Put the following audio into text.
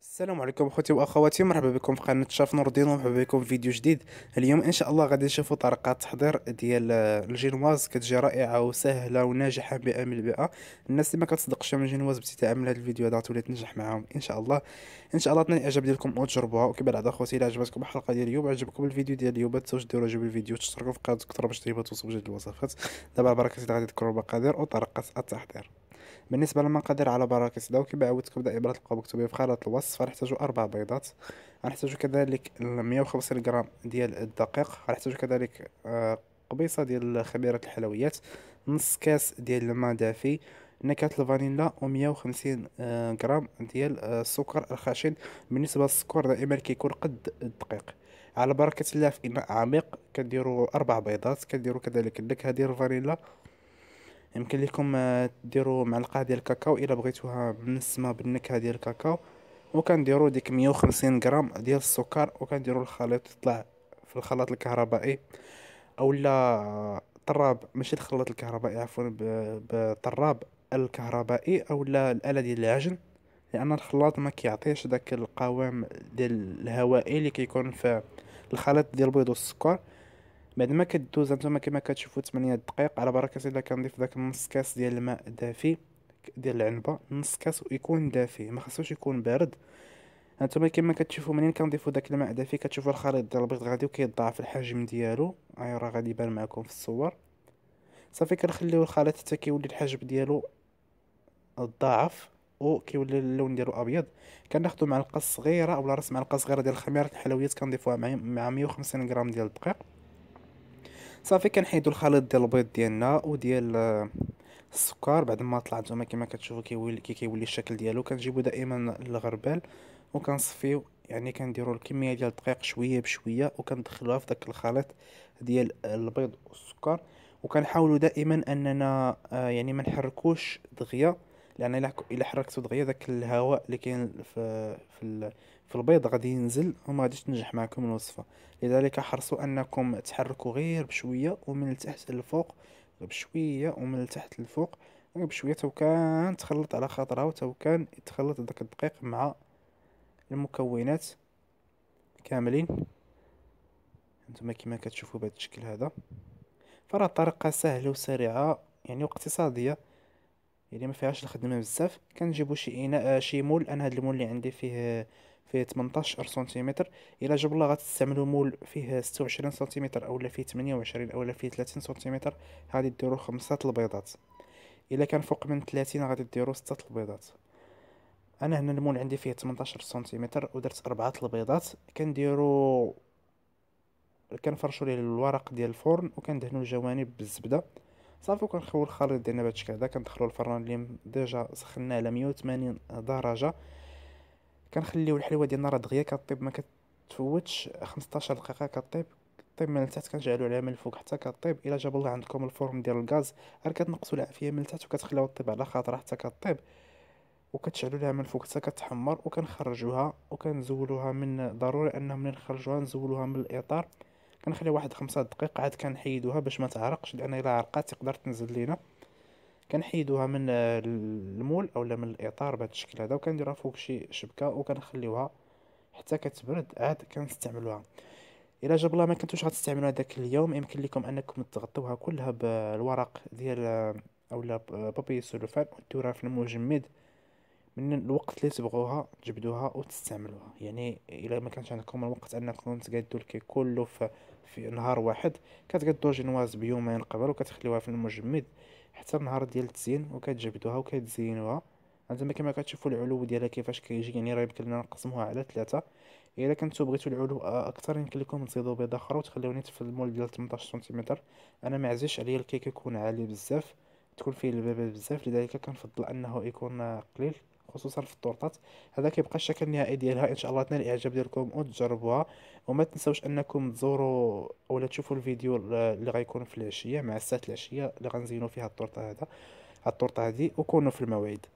السلام عليكم اخوتي واخواتي مرحبا بكم في قناه شاف نور الدين ومرحبا بكم في فيديو جديد اليوم ان شاء الله غادي نشوفوا طريقه التحضير ديال الجينواز كتجي رائعه وسهله وناجحه بالمئة الناس اللي ما كتصدقش من الجينواز ابتداء من هذا الفيديو هذا تولي تنجح معاهم ان شاء الله ان شاء الله تنال الاعجاب ديالكم وتجربوها وكما العاده اخوتي الا عجبتكم الحلقه ديال اليوم عجبكم الفيديو ديال اليوم ما تنساوش ديروا جيم الفيديو وتشتركوا في القناه اكثر باش تجيبوا توصلوا جديد الوصفات دابا البركه غادي تذكروا المقادير وطريقه التحضير بالنسبة للمقادير على بركه لو كي عودتكم دائما تلقاو مكتوبين في خانة الوصف غنحتاجو أربع بيضات غنحتاجو كذلك 150 وخمسين غرام ديال الدقيق غنحتاجو كذلك آه، قبيصة ديال خميرة الحلويات نص كاس ديال الماء دافي نكهة الفانيلا و 150 وخمسين غرام آه، ديال آه، السكر الخشن بالنسبة للسكر دائما كيكون قد الدقيق على بركة الله في إناء عميق كنديروا أربع بيضات كنديروا كذلك النكهة ديال الفانيلا يمكن لكم آه، ديروا معلقه ديال الكاكاو الا بغيتوها منسمه بالنكهه ديال الكاكاو وكنديروا ديك 150 غرام ديال السكر وكنديروا الخليط يطلع في الخلاط الكهربائي اولا طراب ماشي الخلاط الكهربائي عفوا بطراب الكهربائي اولا الاله ديال العجن لان الخلاط ما كيعطيش داك القوام ديال الهوائي اللي كيكون في الخليط ديال البيض والسكر بعد ما كدوز هانتوما كما كتشوفوا 8 دقائق على بركه الله كنضيف داك نص كاس ديال الماء دافي ديال العنبه نص كاس ويكون دافي ما خصوش يكون بارد هانتوما كما كتشوفوا منين كنضيفوا داك الماء دافي كتشوفوا الخليط ديال البيض غادي وكيضاعف الحجم ديالو هاي راه غادي يبان معكم في الصور صافي كنخليو الخليط حتى كيولي الحجم ديالو الضعف وكيولي اللون ديالو ابيض كناخذوا معلقه صغيره ولا راس معلقه صغيره ديال الخميره الحلويات كنضيفوها مع 150 غرام ديال الدقيق صافي كنحيدو الخليط ديال البيض ديالنا وديال آه، السكر بعد ما طلع نتوما كما كتشوفوا كيولي كي كيولي الشكل ديالو كنجيبو دائما الغربال وكنصفيو يعني كنديروا الكميه ديال الدقيق شويه بشويه وكندخلوها في داك الخليط ديال البيض والسكر وكنحاولوا دائما اننا آه، يعني ما نحركوش دغيا لان الا حركت دغيا داك الهواء اللي كاين في في في البيض غادي ينزل وما غاديش تنجح معكم الوصفه لذلك حرصوا انكم تحركوا غير بشويه ومن التحت للفوق بشويه ومن التحت للفوق بشويه تو كان تخلط على خاطرها وتو كان يتخلط داك الدقيق مع المكونات كاملين انتما كما كتشوفوا بهذا الشكل هذا فراه طريقه سهله وسريعه يعني اقتصاديه يعني ما فيهاش الخدمه بزاف كنجيبو شي اناء شي مول انا هذا المول اللي عندي فيه فيه 18 سنتيمتر الا جاب الله غتستعملوا مول فيه 26 سنتيمتر اولا فيه 28 اولا فيه 30 سنتيمتر غادي ديروا خمسة البيضات الا كان فوق من 30 غادي ديروا 6 البيضات انا هنا المول عندي فيه 18 سنتيمتر ودرت اربعه البيضات كنديروا كنفرشوا ليه الورق ديال الفرن وكندهنوا الجوانب بالزبده صافي كنخويو الخليط ديالنا بهذا الشكل هذا كندخلو الفران اللي ديجا سخناه على 180 درجه كنخليو الحلوه ديالنا راه دغيا كطيب ما كتفوتش 15 دقيقه كطيب طيب من التحت كنجعلو عليها من الفوق حتى كطيب الا جاب الله عندكم الفورم ديال الغاز غير كتنقصوا العافيه من التحت وكتخليوها طيب على خاطرها حتى كطيب وكتشعلوا لها من الفوق حتى كتحمر وكنخرجوها وكنزولوها من ضروري انها ملي نخرجوها نزولوها من الاطار كنخليها واحد خمسة دقائق عاد كنحيدوها باش ما تعرقش لان الا عرقات تقدر تنزل لينا كنحيدوها من المول اولا من الاطار بهذا الشكل هذا وكنديرها فوق شي شبكه وكنخليوها حتى كتبرد عاد كنستعملوها الا جاب الله ما كنتوش غتستعملوها داك اليوم يمكن لكم انكم تغطوها كلها بالورق ديال اولا بابي سولوفان وديروها في المجمد من الوقت اللي تبغوها تجبدوها وتستعملوها يعني الا ما كانش عندكم الوقت انكم تقادوا الكيك كله في, في نهار واحد كتقادوا جينواز بيومين قبل وكتخليوها في المجمد حتى النهار ديال التزيين وكتجبدوها وكتزينوها زعما كما كتشوفوا العلو ديالها كيفاش كيجي يعني راه يمكن لنا نقسموها على ثلاثه الا كنتو بغيتو العلو اكثر يمكن لكم تزيدوا بيضه اخرى وتخليوني في المول ديال 18 سنتيمتر انا ما عزيش عليا الكيك يكون عالي بزاف تكون فيه البابه بزاف لذلك كنفضل انه يكون قليل خصوصا في الطورطات هذا كيبقى الشكل النهائي ديالها ان شاء الله تنال الاعجاب ديالكم وتجربوها وما تنساوش انكم تزوروا ولا تشوفوا الفيديو اللي غيكون في العشيه مع السات العشيه اللي غنزينوا فيها الطورطه هذا الطورطه هذه وكونوا في الموعد